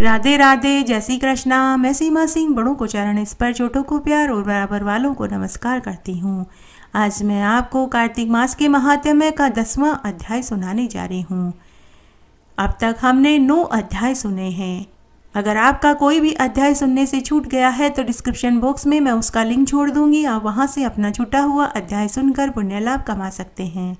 राधे राधे जय श्री कृष्णा मैं सीमा सिंह बड़ों को चरण इस पर छोटों को प्यार और बराबर वालों को नमस्कार करती हूँ आज मैं आपको कार्तिक मास के महात्म्य का दसवां अध्याय सुनाने जा रही हूँ अब तक हमने नौ अध्याय सुने हैं अगर आपका कोई भी अध्याय सुनने से छूट गया है तो डिस्क्रिप्शन बॉक्स में मैं उसका लिंक छोड़ दूंगी आप वहाँ से अपना छूटा हुआ अध्याय सुनकर पुण्य लाभ कमा सकते हैं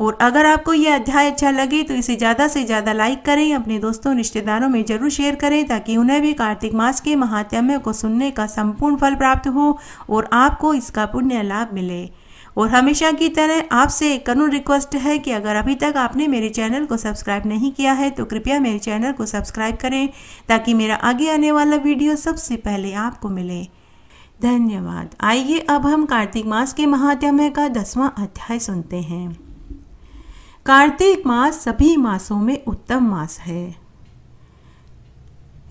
और अगर आपको यह अध्याय अच्छा लगे तो इसे ज़्यादा से ज़्यादा लाइक करें अपने दोस्तों रिश्तेदारों में ज़रूर शेयर करें ताकि उन्हें भी कार्तिक मास के महात्म्य को सुनने का संपूर्ण फल प्राप्त हो और आपको इसका पुण्य लाभ मिले और हमेशा की तरह आपसे एक करुण रिक्वेस्ट है कि अगर अभी तक आपने मेरे चैनल को सब्सक्राइब नहीं किया है तो कृपया मेरे चैनल को सब्सक्राइब करें ताकि मेरा आगे आने वाला वीडियो सबसे पहले आपको मिले धन्यवाद आइए अब हम कार्तिक मास के महात्म्य का दसवां अध्याय सुनते हैं कार्तिक मास सभी मासों में उत्तम मास है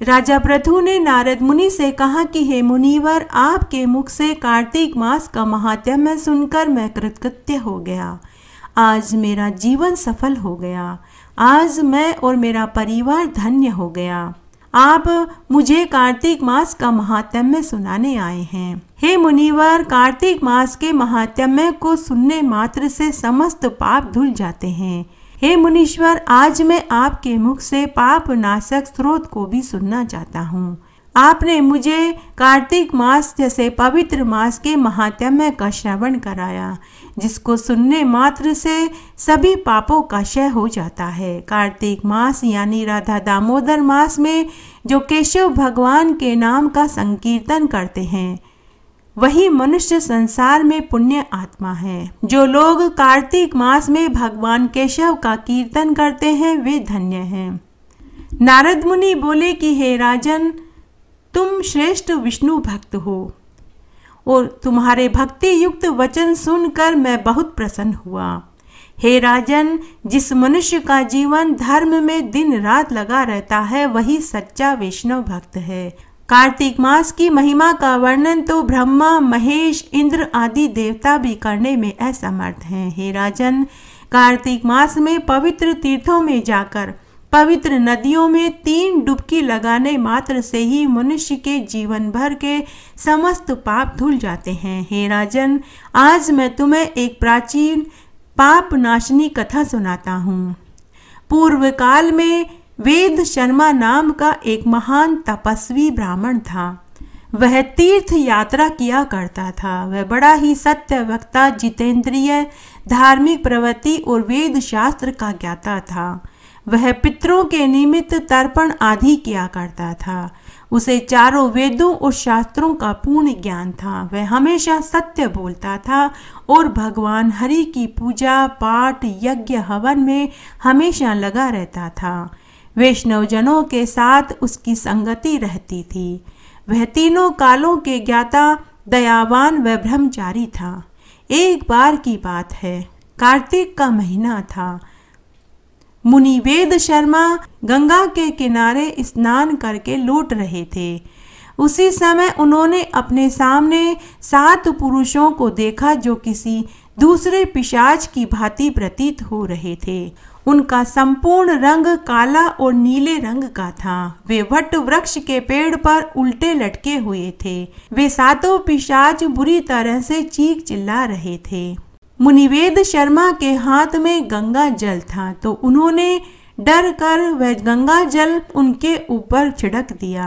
राजा प्रथु ने नारद मुनि से कहा कि हे मुनिवर आपके मुख से कार्तिक मास का महात्म्य सुनकर मैं कृतकृत्य हो गया आज मेरा जीवन सफल हो गया आज मैं और मेरा परिवार धन्य हो गया आप मुझे कार्तिक मास का महात्म्य सुनाने आए हैं हे मुनिवर कार्तिक मास के महात्म्य को सुनने मात्र से समस्त पाप धुल जाते हैं हे मुनीश्वर आज मैं आपके मुख से पाप नाशक स्रोत को भी सुनना चाहता हूँ आपने मुझे कार्तिक मास जैसे पवित्र मास के महात्म्य का श्रवण कराया जिसको सुनने मात्र से सभी पापों का क्षय हो जाता है कार्तिक मास यानी राधा दामोदर मास में जो केशव भगवान के नाम का संकीर्तन करते हैं वही मनुष्य संसार में पुण्य आत्मा है जो लोग कार्तिक मास में भगवान केशव का कीर्तन करते हैं वे धन्य हैं नारद मुनि बोले कि हे राजन तुम श्रेष्ठ विष्णु भक्त हो और तुम्हारे भक्ति युक्त वचन सुनकर मैं बहुत प्रसन्न हुआ हे राजन जिस मनुष्य का जीवन धर्म में दिन रात लगा रहता है वही सच्चा वैष्णव भक्त है कार्तिक मास की महिमा का वर्णन तो ब्रह्मा महेश इंद्र आदि देवता भी करने में असमर्थ हैं हे राजन कार्तिक मास में पवित्र तीर्थों में जाकर पवित्र नदियों में तीन डुबकी लगाने मात्र से ही मनुष्य के जीवन भर के समस्त पाप धुल जाते हैं हे राजन आज मैं तुम्हें एक प्राचीन पाप नाशनी कथा सुनाता हूँ पूर्व काल में वेद शर्मा नाम का एक महान तपस्वी ब्राह्मण था वह तीर्थ यात्रा किया करता था वह बड़ा ही सत्य वक्ता जितेंद्रिय धार्मिक प्रवृत्ति और वेद शास्त्र का ज्ञाता था वह पितरों के निमित्त तर्पण आदि किया करता था उसे चारों वेदों और शास्त्रों का पूर्ण ज्ञान था वह हमेशा सत्य बोलता था और भगवान हरि की पूजा पाठ यज्ञ हवन में हमेशा लगा रहता था वैष्णवजनों के साथ उसकी संगति रहती थी वह तीनों कालों के ज्ञाता दयावान व ब्रह्मचारी था एक बार की बात है कार्तिक का महीना था मुनि वेद शर्मा गंगा के किनारे स्नान करके लौट रहे थे उसी समय उन्होंने अपने सामने सात पुरुषों को देखा जो किसी दूसरे पिशाच की भांति प्रतीत हो रहे थे उनका संपूर्ण रंग काला और नीले रंग का था वे वट वृक्ष के पेड़ पर उल्टे लटके हुए थे वे सातों पिशाच बुरी तरह से चीख चिल्ला रहे थे मुनिवेद शर्मा के हाथ में गंगा जल था तो उन्होंने डर कर वह गंगा जल उनके ऊपर छिड़क दिया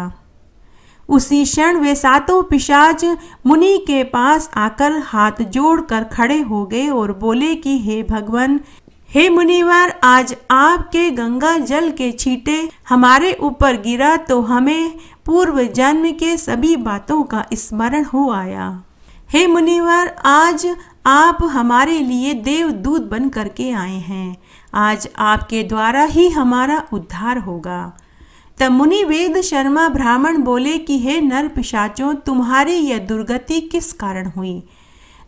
उसी क्षण वे सातों पिशाच मुनि के पास आकर हाथ जोड़कर खड़े हो गए और बोले कि हे भगवान हे मुनिवार आज आपके गंगा जल के छींटे हमारे ऊपर गिरा तो हमें पूर्व जन्म के सभी बातों का स्मरण हो आया हे मुनिवार आज आप हमारे लिए देवदूत बन करके आए हैं आज आपके द्वारा ही हमारा उद्धार होगा तब मुनि वेद शर्मा ब्राह्मण बोले कि हे नर पिशाचों तुम्हारी यह दुर्गति किस कारण हुई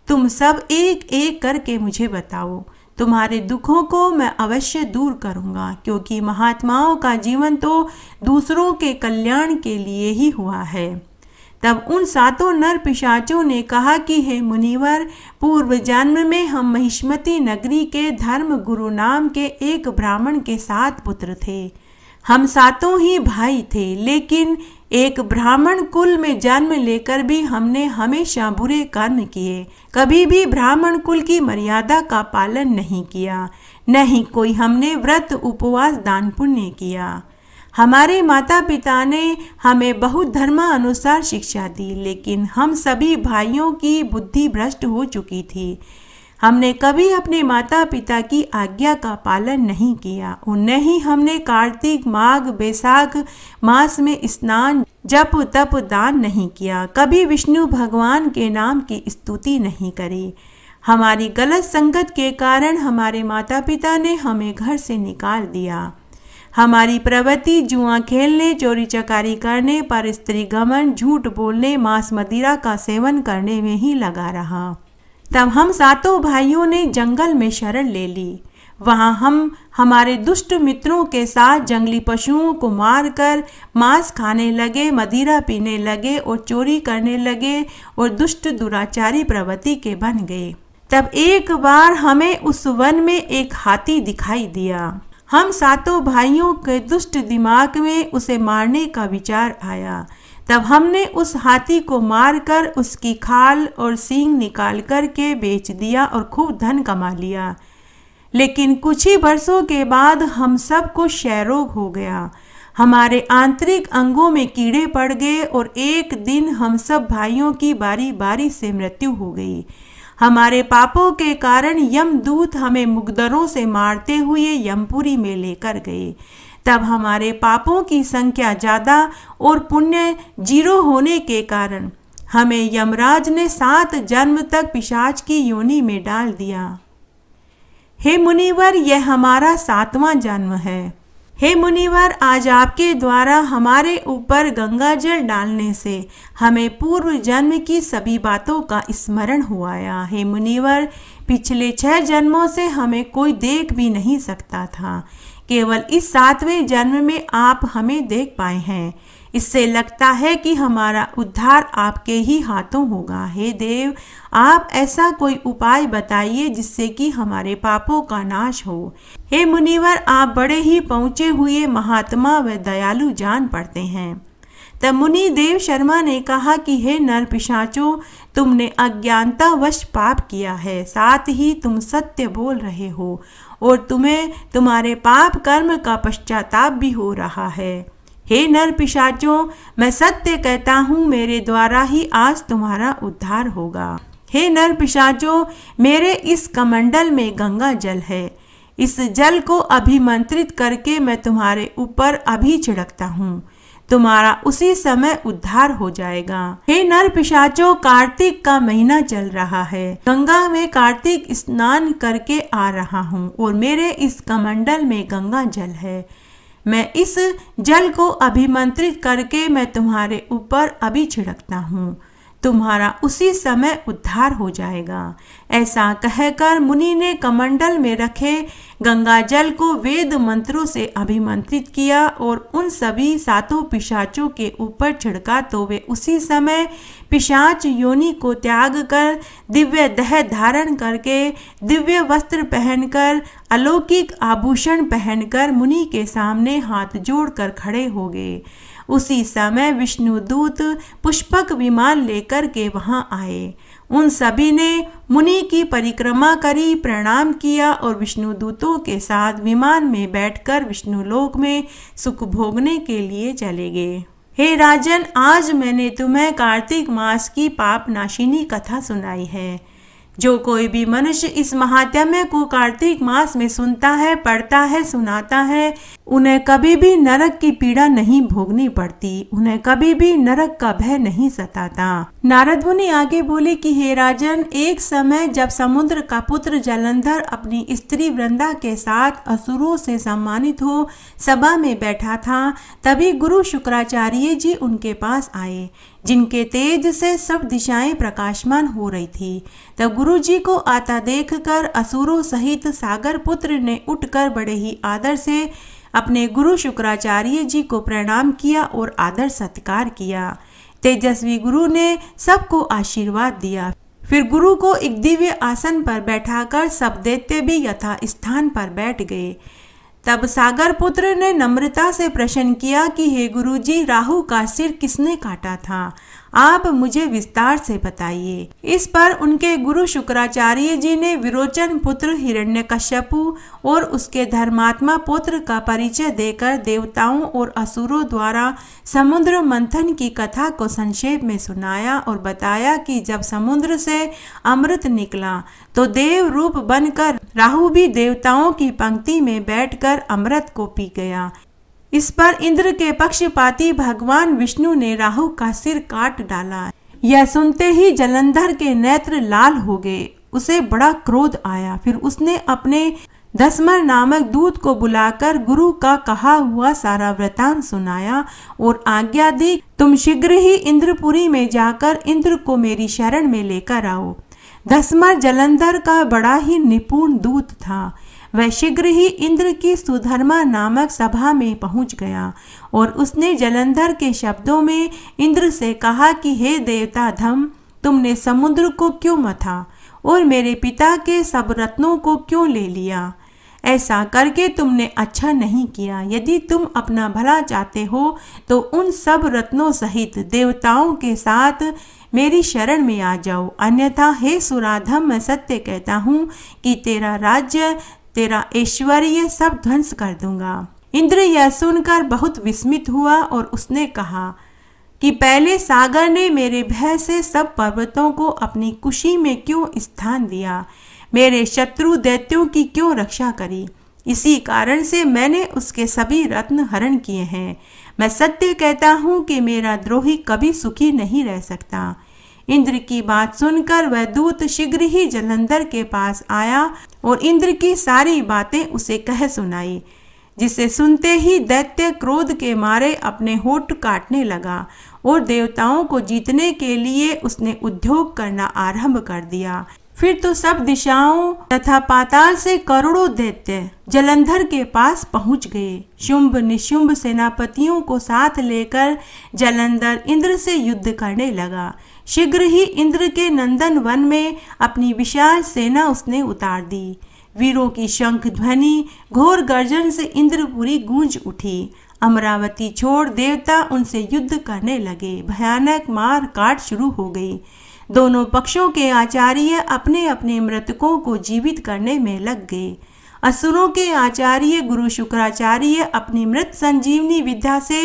तुम सब एक एक करके मुझे बताओ तुम्हारे दुखों को मैं अवश्य दूर करूंगा क्योंकि महात्माओं का जीवन तो दूसरों के कल्याण के लिए ही हुआ है तब उन सातों नर पिशाचों ने कहा कि हे मुनिवर पूर्व जन्म में हम महिष्मती नगरी के धर्म गुरु नाम के एक ब्राह्मण के सात पुत्र थे हम सातों ही भाई थे लेकिन एक ब्राह्मण कुल में जन्म लेकर भी हमने हमेशा बुरे कर्म किए कभी भी ब्राह्मण कुल की मर्यादा का पालन नहीं किया न ही कोई हमने व्रत उपवास दान पुण्य किया हमारे माता पिता ने हमें बहुत धर्मानुसार शिक्षा दी लेकिन हम सभी भाइयों की बुद्धि भ्रष्ट हो चुकी थी हमने कभी अपने माता पिता की आज्ञा का पालन नहीं किया न ही हमने कार्तिक माघ बैसाख मास में स्नान जप तप दान नहीं किया कभी विष्णु भगवान के नाम की स्तुति नहीं करी हमारी गलत संगत के कारण हमारे माता पिता ने हमें घर से निकाल दिया हमारी प्रवृत्ति जुआ खेलने चोरी चकारी करने पर स्त्री गमन झूठ बोलने मांस मदिरा का सेवन करने में ही लगा रहा तब हम सातों भाइयों ने जंगल में शरण ले ली वहाँ हम हमारे दुष्ट मित्रों के साथ जंगली पशुओं को मारकर मांस खाने लगे मदिरा पीने लगे और चोरी करने लगे और दुष्ट दुराचारी प्रवृत्ति के बन गए तब एक बार हमें उस वन में एक हाथी दिखाई दिया हम सातों भाइयों के दुष्ट दिमाग में उसे मारने का विचार आया तब हमने उस हाथी को मारकर उसकी खाल और सींग निकाल कर के बेच दिया और खूब धन कमा लिया लेकिन कुछ ही बरसों के बाद हम सबको क्षयरोग हो गया हमारे आंतरिक अंगों में कीड़े पड़ गए और एक दिन हम सब भाइयों की बारी बारी से मृत्यु हो गई हमारे पापों के कारण यमदूत हमें मुगदरों से मारते हुए यमपुरी में लेकर गए तब हमारे पापों की संख्या ज़्यादा और पुण्य जीरो होने के कारण हमें यमराज ने सात जन्म तक पिशाच की योनि में डाल दिया हे मुनिवर यह हमारा सातवां जन्म है हे मुनिवर आज आपके द्वारा हमारे ऊपर गंगा जल डालने से हमें पूर्व जन्म की सभी बातों का स्मरण है हे मुनिवर पिछले छह जन्मों से हमें कोई देख भी नहीं सकता था केवल इस सातवें जन्म में आप हमें देख पाए हैं इससे लगता है कि हमारा उद्धार आपके ही हाथों होगा हे देव आप ऐसा कोई उपाय बताइए जिससे कि हमारे पापों का नाश हो हे मुनिवर आप बड़े ही पहुँचे हुए महात्मा व दयालु जान पड़ते हैं तब मुनि देव शर्मा ने कहा कि हे नर पिशाचो तुमने अज्ञानतावश पाप किया है साथ ही तुम सत्य बोल रहे हो और तुम्हें तुम्हारे पाप कर्म का पश्चाताप भी हो रहा है हे नर पिशाचो मैं सत्य कहता हूँ मेरे द्वारा ही आज तुम्हारा उद्धार होगा हे नर पिशाचो मेरे इस कमंडल में गंगा जल है इस जल को अभिमंत्रित करके मैं तुम्हारे ऊपर अभी छिड़कता हूँ तुम्हारा उसी समय उद्धार हो जाएगा हे नर पिशाचो कार्तिक का महीना चल रहा है गंगा में कार्तिक स्नान करके आ रहा हूँ और मेरे इस कमंडल में गंगा जल है मैं इस जल को अभिमंत्रित करके मैं तुम्हारे ऊपर अभी छिड़कता हूँ तुम्हारा उसी समय उद्धार हो जाएगा ऐसा कहकर मुनि ने कमंडल में रखे गंगा जल को वेद मंत्रों से अभिमंत्रित किया और उन सभी सातों पिशाचों के ऊपर छिड़का तो वे उसी समय पिशाच योनि को त्याग कर दिव्य दह धारण करके दिव्य वस्त्र पहनकर अलौकिक आभूषण पहनकर मुनि के सामने हाथ जोड़कर खड़े हो गए उसी समय विष्णुदूत पुष्पक विमान लेकर के वहाँ आए उन सभी ने मुनि की परिक्रमा करी प्रणाम किया और विष्णुदूतों के साथ विमान में बैठकर लोक में सुख भोगने के लिए चले गए हे राजन आज मैंने तुम्हें कार्तिक मास की पापनाशिनी कथा सुनाई है जो कोई भी मनुष्य इस महात्म्य को कार्तिक मास में सुनता है पढ़ता है सुनाता है उन्हें कभी भी नरक की पीड़ा नहीं भोगनी पड़ती उन्हें कभी भी नरक का भय नहीं सताता नारद मुनि आगे बोले कि हे राजन एक समय जब समुद्र का पुत्र जलंधर अपनी स्त्री वृंदा के साथ असुरों से सम्मानित हो सभा में बैठा था तभी गुरु शुक्राचार्य जी उनके पास आए जिनके तेज से सब दिशाएं प्रकाशमान हो रही थी तब गुरु जी को आता देखकर असुरों सहित सागर पुत्र ने उठकर बड़े ही आदर से अपने गुरु शुक्राचार्य जी को प्रणाम किया और आदर सत्कार किया तेजस्वी गुरु ने सबको आशीर्वाद दिया फिर गुरु को एक दिव्य आसन पर बैठाकर सब देते भी यथा स्थान पर बैठ गए तब सागर पुत्र ने नम्रता से प्रश्न किया कि हे गुरुजी राहु का सिर किसने काटा था आप मुझे विस्तार से बताइए इस पर उनके गुरु शुक्राचार्य जी ने विरोचन पुत्र कश्यपु और उसके धर्मात्मा पुत्र का परिचय देकर देवताओं और असुरों द्वारा समुद्र मंथन की कथा को संक्षेप में सुनाया और बताया कि जब समुद्र से अमृत निकला तो देव रूप बनकर राहु भी देवताओं की पंक्ति में बैठकर अमृत को पी गया इस पर इंद्र के पक्षपाती भगवान विष्णु ने राहु का सिर काट डाला यह सुनते ही जलंधर के नेत्र लाल हो गए उसे बड़ा क्रोध आया फिर उसने अपने दसमर नामक दूत को बुलाकर गुरु का कहा हुआ सारा वृतांत सुनाया और आज्ञा दी तुम शीघ्र ही इंद्रपुरी में जाकर इंद्र को मेरी शरण में लेकर आओ दसमर जलंधर का बड़ा ही निपुण दूत था वह शीघ्र ही इंद्र की सुधर्मा नामक सभा में पहुंच गया और उसने जलंधर के शब्दों में इंद्र से कहा कि हे देवता धम तुमने समुद्र को क्यों मथा और मेरे पिता के सब रत्नों को क्यों ले लिया ऐसा करके तुमने अच्छा नहीं किया यदि तुम अपना भला चाहते हो तो उन सब रत्नों सहित देवताओं के साथ मेरी शरण में आ जाओ अन्यथा हे सुराधम मैं सत्य कहता हूँ कि तेरा राज्य तेरा ऐश्वर्य सब ध्वंस कर दूंगा इंद्र यह सुनकर बहुत विस्मित हुआ और उसने कहा कि पहले सागर ने मेरे भय से सब पर्वतों को अपनी खुशी में क्यों स्थान दिया मेरे शत्रु दैत्यों की क्यों रक्षा करी इसी कारण से मैंने उसके सभी रत्न हरण किए हैं मैं सत्य कहता हूँ कि मेरा द्रोही कभी सुखी नहीं रह सकता इंद्र की बात सुनकर वह दूत शीघ्र ही जलंधर के पास आया और इंद्र की सारी बातें उसे कह सुनाई जिसे सुनते ही दैत्य क्रोध के मारे अपने होठ काटने लगा और देवताओं को जीतने के लिए उसने उद्योग करना आरंभ कर दिया फिर तो सब दिशाओं तथा पाताल से करोड़ों दैत्य जलंधर के पास पहुंच गए शुंभ निशुंभ सेनापतियों को साथ लेकर जलंधर इंद्र से युद्ध करने लगा शीघ्र ही इंद्र के नंदन वन में अपनी विशाल सेना उसने उतार दी वीरों की शंख ध्वनि घोर गर्जन से इंद्रपुरी गूंज उठी अमरावती छोड़ देवता उनसे युद्ध करने लगे भयानक मार काट शुरू हो गई दोनों पक्षों के आचार्य अपने अपने मृतकों को जीवित करने में लग गए असुरों के आचार्य गुरु शुक्राचार्य अपनी मृत संजीवनी विद्या से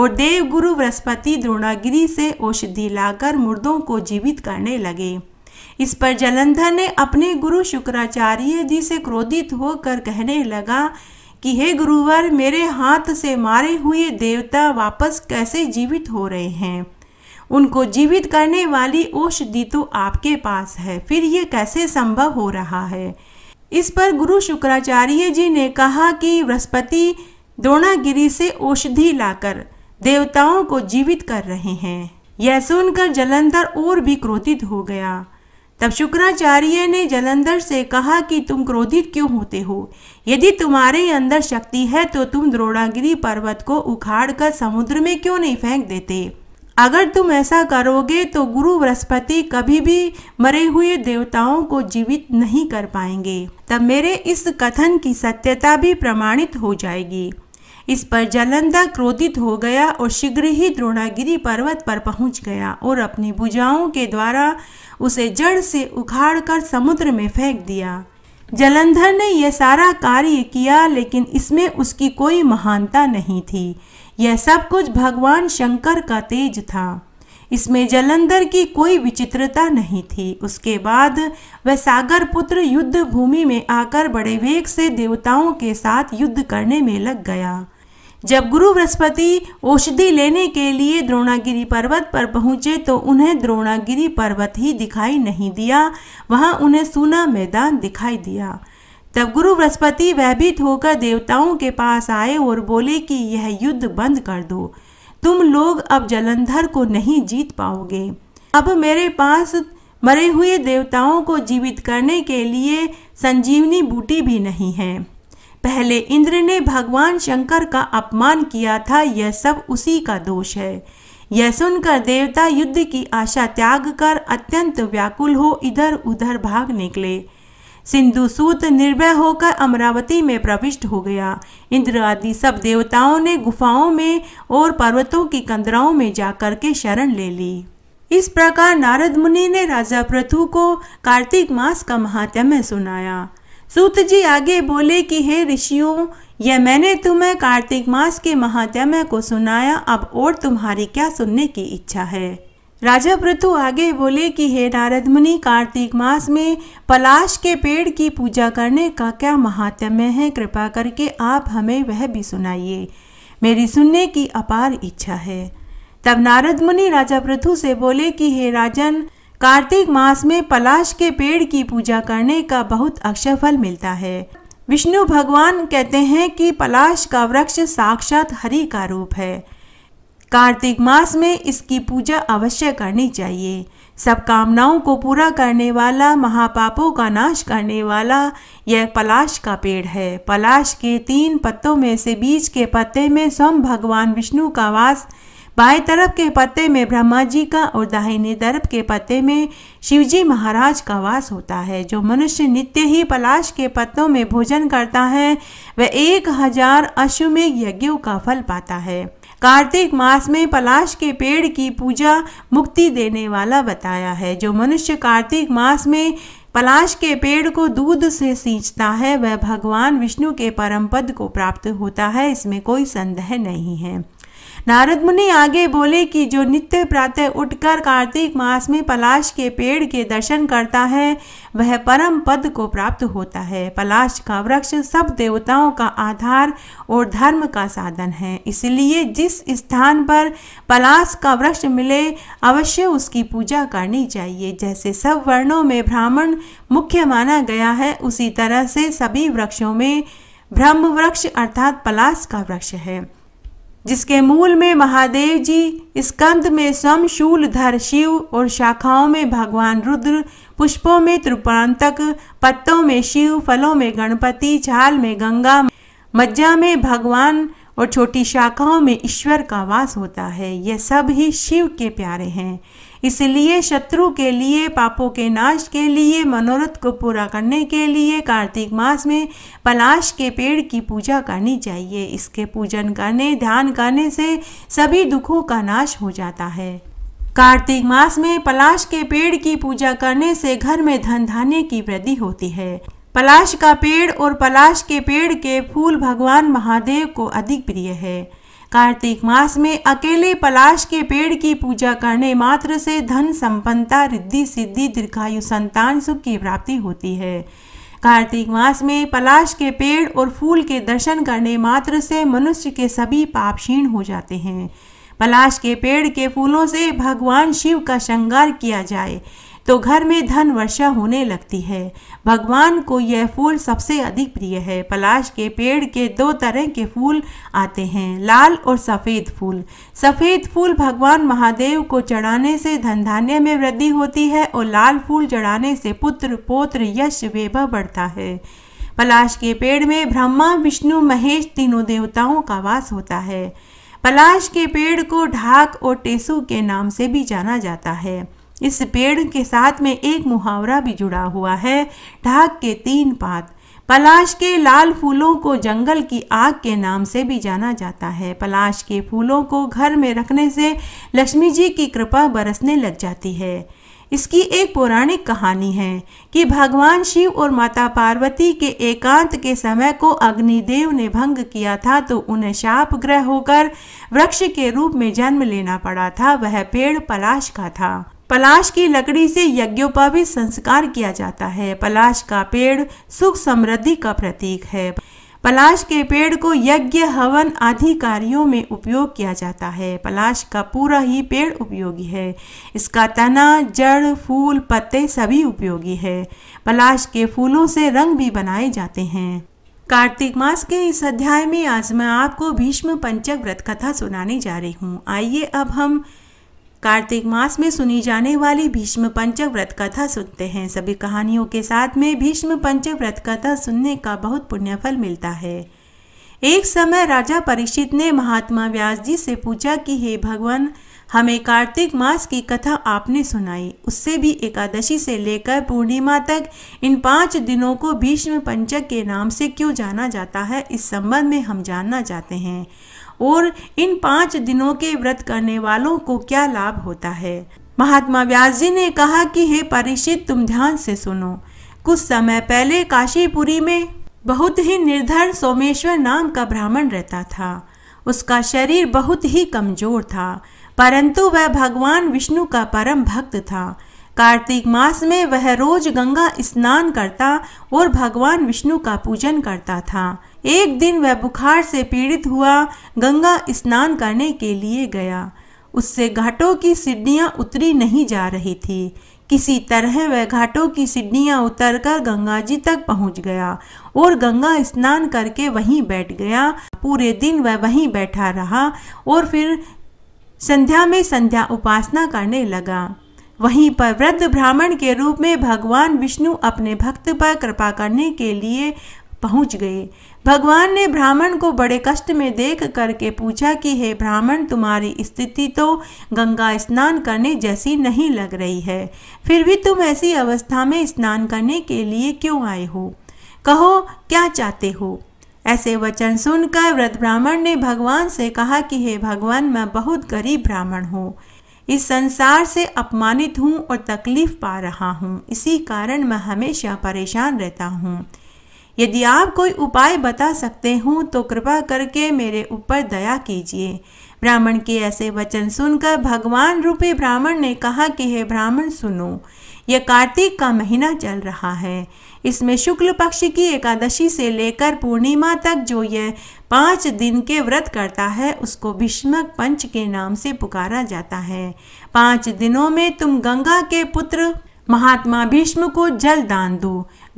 और देव गुरु बृहस्पति द्रोणागिरी से औषधि लाकर मुर्दों को जीवित करने लगे इस पर जलंधर ने अपने गुरु शुक्राचार्य जी से क्रोधित होकर कहने लगा कि हे गुरुवर मेरे हाथ से मारे हुए देवता वापस कैसे जीवित हो रहे हैं उनको जीवित करने वाली औषधि तो आपके पास है फिर ये कैसे संभव हो रहा है इस पर गुरु शुक्राचार्य जी ने कहा कि बृहस्पति द्रोणागिरी से औषधि लाकर देवताओं को जीवित कर रहे हैं यह सुनकर जलंधर और भी क्रोधित हो गया तब शुक्राचार्य ने जलंधर से कहा कि तुम क्रोधित क्यों होते हो यदि तुम्हारे अंदर शक्ति है तो तुम द्रोणागिरी पर्वत को उखाड़ कर समुद्र में क्यों नहीं फेंक देते अगर तुम ऐसा करोगे तो गुरु बृहस्पति कभी भी मरे हुए देवताओं को जीवित नहीं कर पाएंगे तब मेरे इस कथन की सत्यता भी प्रमाणित हो जाएगी इस पर जलंदा क्रोधित हो गया और शीघ्र ही द्रोणागिरी पर्वत पर पहुंच गया और अपनी भुजाओं के द्वारा उसे जड़ से उखाड़कर समुद्र में फेंक दिया जलंधर ने यह सारा कार्य किया लेकिन इसमें उसकी कोई महानता नहीं थी यह सब कुछ भगवान शंकर का तेज था इसमें जलंधर की कोई विचित्रता नहीं थी उसके बाद वह सागर पुत्र युद्ध भूमि में आकर बड़े वेग से देवताओं के साथ युद्ध करने में लग गया जब गुरु बृहस्पति औषधि लेने के लिए द्रोणागिरी पर्वत पर पहुंचे तो उन्हें द्रोणागिरी पर्वत ही दिखाई नहीं दिया वहां उन्हें सूना मैदान दिखाई दिया तब गुरु बृहस्पति भयभीत होकर देवताओं के पास आए और बोले कि यह युद्ध बंद कर दो तुम लोग अब जलंधर को नहीं जीत पाओगे अब मेरे पास मरे हुए देवताओं को जीवित करने के लिए संजीवनी बूटी भी नहीं है पहले इंद्र ने भगवान शंकर का अपमान किया था यह सब उसी का दोष है यह सुनकर देवता युद्ध की आशा त्याग कर अत्यंत व्याकुल हो इधर उधर भाग निकले सिंधु सूत निर्भय होकर अमरावती में प्रविष्ट हो गया इंद्र आदि सब देवताओं ने गुफाओं में और पर्वतों की कंदराओं में जाकर के शरण ले ली इस प्रकार नारद मुनि ने राजा प्रथु को कार्तिक मास का महात्म्य सुनाया सूत जी आगे बोले कि हे ऋषियों यह मैंने तुम्हें कार्तिक मास के महात्म्य को सुनाया अब और तुम्हारी क्या सुनने की इच्छा है राजा पृथु आगे बोले कि हे नारद मुनि कार्तिक मास में पलाश के पेड़ की पूजा करने का क्या महात्म्य है कृपा करके आप हमें वह भी सुनाइए मेरी सुनने की अपार इच्छा है तब नारद मुनि राजा पृथु से बोले कि हे राजन कार्तिक मास में पलाश के पेड़ की पूजा करने का बहुत अक्षय फल मिलता है विष्णु भगवान कहते हैं कि पलाश का वृक्ष साक्षात हरि का रूप है कार्तिक मास में इसकी पूजा अवश्य करनी चाहिए सब कामनाओं को पूरा करने वाला महापापों का नाश करने वाला यह पलाश का पेड़ है पलाश के तीन पत्तों में से बीज के पत्ते में स्वयं भगवान विष्णु का वास बाएं तरफ के पत्ते में ब्रह्मा जी का और दाहिने तरफ के पत्ते में शिवजी महाराज का वास होता है जो मनुष्य नित्य ही पलाश के पत्तों में भोजन करता है वह एक हजार अश्वमेघ यज्ञों का फल पाता है कार्तिक मास में पलाश के पेड़ की पूजा मुक्ति देने वाला बताया है जो मनुष्य कार्तिक मास में पलाश के पेड़ को दूध से सींचता है वह भगवान विष्णु के परम पद को प्राप्त होता है इसमें कोई संदेह नहीं है नारद मुनि आगे बोले कि जो नित्य प्रातः उठकर कार्तिक मास में पलाश के पेड़ के दर्शन करता है वह परम पद को प्राप्त होता है पलाश का वृक्ष सब देवताओं का आधार और धर्म का साधन है इसलिए जिस स्थान पर पलाश का वृक्ष मिले अवश्य उसकी पूजा करनी चाहिए जैसे सब वर्णों में ब्राह्मण मुख्य माना गया है उसी तरह से सभी वृक्षों में ब्रह्म वृक्ष अर्थात पलाश का वृक्ष है जिसके मूल में महादेव जी स्कंद में समशूल धर शिव और शाखाओं में भगवान रुद्र पुष्पों में त्रिपुरांतक पत्तों में शिव फलों में गणपति छाल में गंगा मज्जा में भगवान और छोटी शाखाओं में ईश्वर का वास होता है यह सब ही शिव के प्यारे हैं इसलिए शत्रु के लिए पापों के नाश के लिए मनोरथ को पूरा करने के लिए कार्तिक मास में पलाश के पेड़ की पूजा करनी चाहिए इसके पूजन करने ध्यान करने से सभी दुखों का नाश हो जाता है कार्तिक मास में पलाश के पेड़ की पूजा करने से घर में धन धान्य की वृद्धि होती है पलाश का पेड़ और पलाश के पेड़ के फूल भगवान महादेव को अधिक प्रिय है कार्तिक मास में अकेले पलाश के पेड़ की पूजा करने मात्र से धन संपन्नता रिद्धि सिद्धि दीर्घायु संतान सुख की प्राप्ति होती है कार्तिक मास में पलाश के पेड़ और फूल के दर्शन करने मात्र से मनुष्य के सभी पाप क्षीण हो जाते हैं पलाश के पेड़ के फूलों से भगवान शिव का श्रृंगार किया जाए तो घर में धन वर्षा होने लगती है भगवान को यह फूल सबसे अधिक प्रिय है पलाश के पेड़ के दो तरह के फूल आते हैं लाल और सफ़ेद फूल सफ़ेद फूल भगवान महादेव को चढ़ाने से धन धान्य में वृद्धि होती है और लाल फूल चढ़ाने से पुत्र पोत्र यश वैभव बढ़ता है पलाश के पेड़ में ब्रह्मा विष्णु महेश तीनों देवताओं का वास होता है पलाश के पेड़ को ढाक और टेसू के नाम से भी जाना जाता है इस पेड़ के साथ में एक मुहावरा भी जुड़ा हुआ है ढाक के तीन पात पलाश के लाल फूलों को जंगल की आग के नाम से भी जाना जाता है पलाश के फूलों को घर में रखने से लक्ष्मी जी की कृपा बरसने लग जाती है इसकी एक पौराणिक कहानी है कि भगवान शिव और माता पार्वती के एकांत के समय को अग्निदेव ने भंग किया था तो उन्हें शाप ग्रह होकर वृक्ष के रूप में जन्म लेना पड़ा था वह पेड़ पलाश का था पलाश की लकड़ी से यज्ञों पर भी संस्कार किया जाता है पलाश का पेड़ सुख समृद्धि का प्रतीक है पलाश के पेड़ को यज्ञ हवन आदि कार्यों में उपयोग किया जाता है पलाश का पूरा ही पेड़ उपयोगी है इसका तना जड़ फूल पत्ते सभी उपयोगी है पलाश के फूलों से रंग भी बनाए जाते हैं कार्तिक मास के इस अध्याय में आज मैं आपको भीष्म पंचक व्रत कथा सुनाने जा रही हूँ आइए अब हम कार्तिक मास में सुनी जाने वाली भीष्म पंचक व्रत कथा सुनते हैं सभी कहानियों के साथ में भीष्म पंचक व्रत कथा सुनने का बहुत पुण्यफल मिलता है एक समय राजा परीक्षित ने महात्मा व्यास जी से पूछा कि हे भगवान हमें कार्तिक मास की कथा आपने सुनाई उससे भी एकादशी से लेकर पूर्णिमा तक इन पाँच दिनों को भीष्म पंचक के नाम से क्यों जाना जाता है इस संबंध में हम जानना चाहते हैं और इन पाँच दिनों के व्रत करने वालों को क्या लाभ होता है महात्मा व्यास जी ने कहा कि हे परिचित तुम ध्यान से सुनो कुछ समय पहले काशीपुरी में बहुत ही निर्धन सोमेश्वर नाम का ब्राह्मण रहता था उसका शरीर बहुत ही कमजोर था परंतु वह भगवान विष्णु का परम भक्त था कार्तिक मास में वह रोज गंगा स्नान करता और भगवान विष्णु का पूजन करता था एक दिन वह बुखार से पीड़ित हुआ गंगा स्नान करने के लिए गया उससे घाटों की सिडनियाँ उतरी नहीं जा रही थी किसी तरह वह घाटों की उतर कर गंगा जी तक पहुँच गया और गंगा स्नान करके वहीं बैठ गया पूरे दिन वह वहीं बैठा रहा और फिर संध्या में संध्या उपासना करने लगा वहीं पर वृद्ध ब्राह्मण के रूप में भगवान विष्णु अपने भक्त पर कृपा करने के लिए पहुंच गए भगवान ने ब्राह्मण को बड़े कष्ट में देख करके पूछा कि हे ब्राह्मण तुम्हारी स्थिति तो गंगा स्नान करने जैसी नहीं लग रही है फिर भी तुम ऐसी अवस्था में स्नान करने के लिए क्यों आए हो कहो क्या चाहते हो ऐसे वचन सुनकर वृद्ध ब्राह्मण ने भगवान से कहा कि हे भगवान मैं बहुत गरीब ब्राह्मण हूँ इस संसार से अपमानित हूँ और तकलीफ पा रहा हूँ इसी कारण मैं हमेशा परेशान रहता हूँ यदि आप कोई उपाय बता सकते हो तो कृपा करके मेरे ऊपर दया कीजिए ब्राह्मण के ऐसे वचन सुनकर भगवान रूपी ब्राह्मण ने कहा कि हे ब्राह्मण सुनो यह कार्तिक का महीना चल रहा है इसमें शुक्ल पक्ष की एकादशी से लेकर पूर्णिमा तक जो यह पाँच दिन के व्रत करता है उसको भीष्मक पंच के नाम से पुकारा जाता है पाँच दिनों में तुम गंगा के पुत्र महात्मा भीष्म को जल दान दो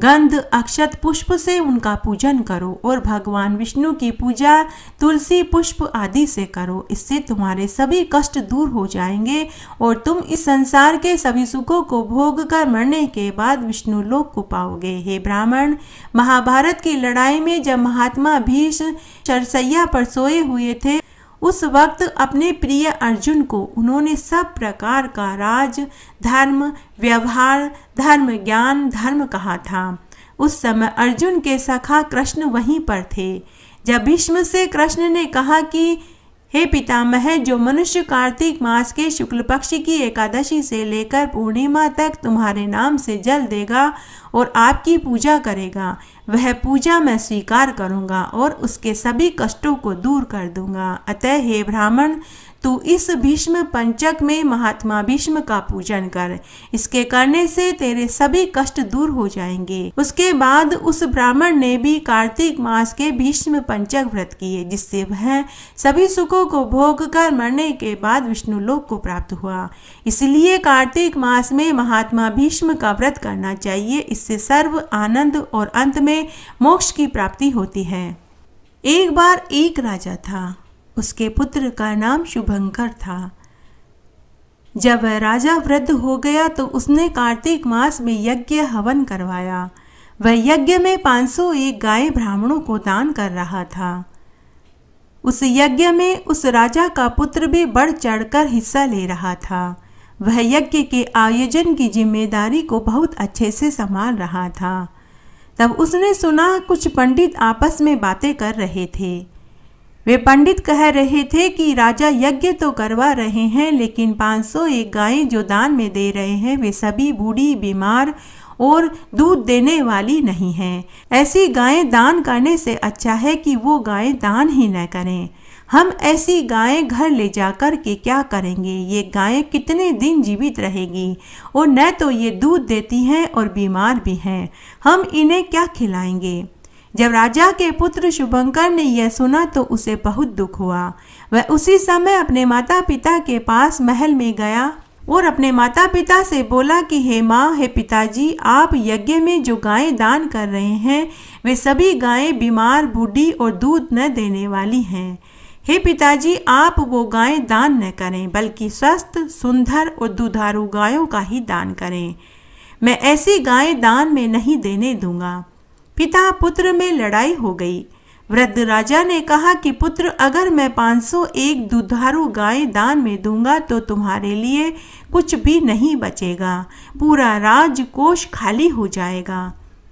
गंध अक्षत पुष्प से उनका पूजन करो और भगवान विष्णु की पूजा तुलसी पुष्प आदि से करो इससे तुम्हारे सभी कष्ट दूर हो जाएंगे और तुम इस संसार के सभी सुखों को भोग कर मरने के बाद विष्णु लोक को पाओगे हे ब्राह्मण महाभारत की लड़ाई में जब महात्मा भीष्म चरसैया पर सोए हुए थे उस वक्त अपने प्रिय अर्जुन को उन्होंने सब प्रकार का राज धर्म व्यवहार धर्म ज्ञान धर्म कहा था उस समय अर्जुन के सखा कृष्ण वहीं पर थे जब भीष्म से कृष्ण ने कहा कि हे पितामह जो मनुष्य कार्तिक मास के शुक्ल पक्ष की एकादशी से लेकर पूर्णिमा तक तुम्हारे नाम से जल देगा और आपकी पूजा करेगा वह पूजा मैं स्वीकार करूँगा और उसके सभी कष्टों को दूर कर दूंगा अतः हे ब्राह्मण तो इस भीष्म पंचक में महात्मा भीष्म का पूजन कर इसके करने से तेरे सभी कष्ट दूर हो जाएंगे उसके बाद उस ब्राह्मण ने भी कार्तिक मास के भीष्म पंचक व्रत किए जिससे वह सभी सुखों को भोग कर मरने के बाद विष्णु लोक को प्राप्त हुआ इसलिए कार्तिक मास में महात्मा भीष्म का व्रत करना चाहिए इससे सर्व आनंद और अंत में मोक्ष की प्राप्ति होती है एक बार एक राजा था उसके पुत्र का नाम शुभंकर था जब राजा वृद्ध हो गया तो उसने कार्तिक मास में यज्ञ हवन करवाया वह यज्ञ में 501 गाय ब्राह्मणों को दान कर रहा था उस यज्ञ में उस राजा का पुत्र भी बढ़ चढ़कर हिस्सा ले रहा था वह यज्ञ के आयोजन की जिम्मेदारी को बहुत अच्छे से संभाल रहा था तब उसने सुना कुछ पंडित आपस में बातें कर रहे थे वे पंडित कह रहे थे कि राजा यज्ञ तो करवा रहे हैं लेकिन एक गायें जो दान में दे रहे हैं वे सभी बूढ़ी बीमार और दूध देने वाली नहीं हैं ऐसी गायें दान करने से अच्छा है कि वो गायें दान ही न करें हम ऐसी गायें घर ले जाकर के क्या करेंगे ये गायें कितने दिन जीवित रहेगी और न तो ये दूध देती हैं और बीमार भी हैं हम इन्हें क्या खिलाएंगे जब राजा के पुत्र शुभंकर ने यह सुना तो उसे बहुत दुख हुआ वह उसी समय अपने माता पिता के पास महल में गया और अपने माता पिता से बोला कि हे माँ हे पिताजी आप यज्ञ में जो गायें दान कर रहे हैं वे सभी गायें बीमार बूढ़ी और दूध न देने वाली हैं हे पिताजी आप वो गायें दान न करें बल्कि स्वस्थ सुंदर और दुधारू गायों का ही दान करें मैं ऐसी गायें दान में नहीं देने दूंगा पिता पुत्र में लड़ाई हो गई वृद्ध राजा ने कहा कि पुत्र अगर मैं 501 दुधारू गाय दान में दूंगा तो तुम्हारे लिए कुछ भी नहीं बचेगा पूरा राजकोष खाली हो जाएगा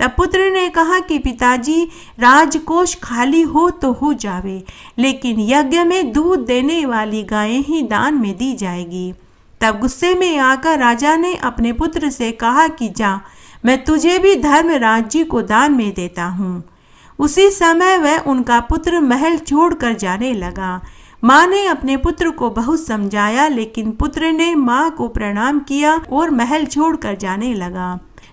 तब पुत्र ने कहा कि पिताजी राजकोष खाली हो तो हो जावे लेकिन यज्ञ में दूध देने वाली गायें ही दान में दी जाएगी तब गुस्से में आकर राजा ने अपने पुत्र से कहा कि जा मैं तुझे भी धर्म राज्य को दान में देता हूँ उसी समय वह उनका पुत्र महल छोड़कर जाने लगा माँ ने अपने पुत्र को बहुत समझाया लेकिन पुत्र ने माँ को प्रणाम किया और महल छोड़कर जाने लगा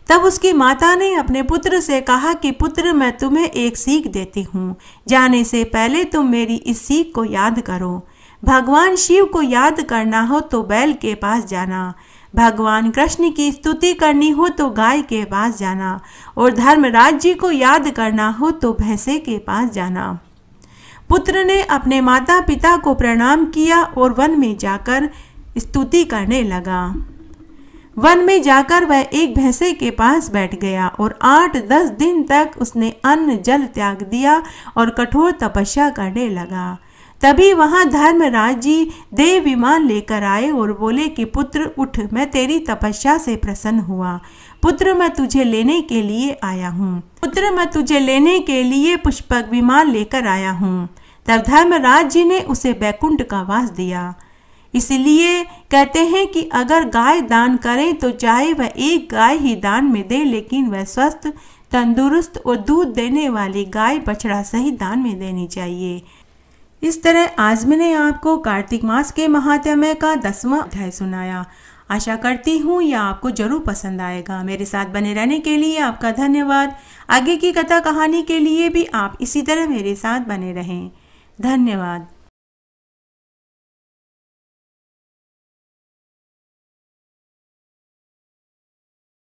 तब उसकी माता ने अपने पुत्र से कहा कि पुत्र मैं तुम्हें एक सीख देती हूँ जाने से पहले तुम मेरी इस सीख को याद करो भगवान शिव को याद करना हो तो बैल के पास जाना भगवान कृष्ण की स्तुति करनी हो तो गाय के पास जाना और धर्मराज जी को याद करना हो तो भैंसे के पास जाना पुत्र ने अपने माता पिता को प्रणाम किया और वन में जाकर स्तुति करने लगा वन में जाकर वह एक भैंसे के पास बैठ गया और आठ दस दिन तक उसने अन्न जल त्याग दिया और कठोर तपस्या करने लगा तभी वहां धर्मराज जी देव विमान लेकर आए और बोले कि पुत्र उठ मैं तेरी तपस्या से प्रसन्न हुआ पुत्र मैं तुझे लेने के लिए आया हूँ पुत्र मैं तुझे लेने के लिए पुष्पक विमान लेकर आया हूँ तब धर्मराज जी ने उसे बैकुंठ का वास दिया इसलिए कहते हैं कि अगर गाय दान करें तो चाहे वह एक गाय ही दान में दे लेकिन वह स्वस्थ तंदुरुस्त और दूध देने वाली गाय बछड़ा सही दान में देनी चाहिए इस तरह आज मैंने आपको कार्तिक मास के महात्म्य का दसवां अध्याय सुनाया आशा करती हूँ यह आपको जरूर पसंद आएगा मेरे साथ बने रहने के लिए आपका धन्यवाद आगे की कथा कहानी के लिए भी आप इसी तरह मेरे साथ बने रहें धन्यवाद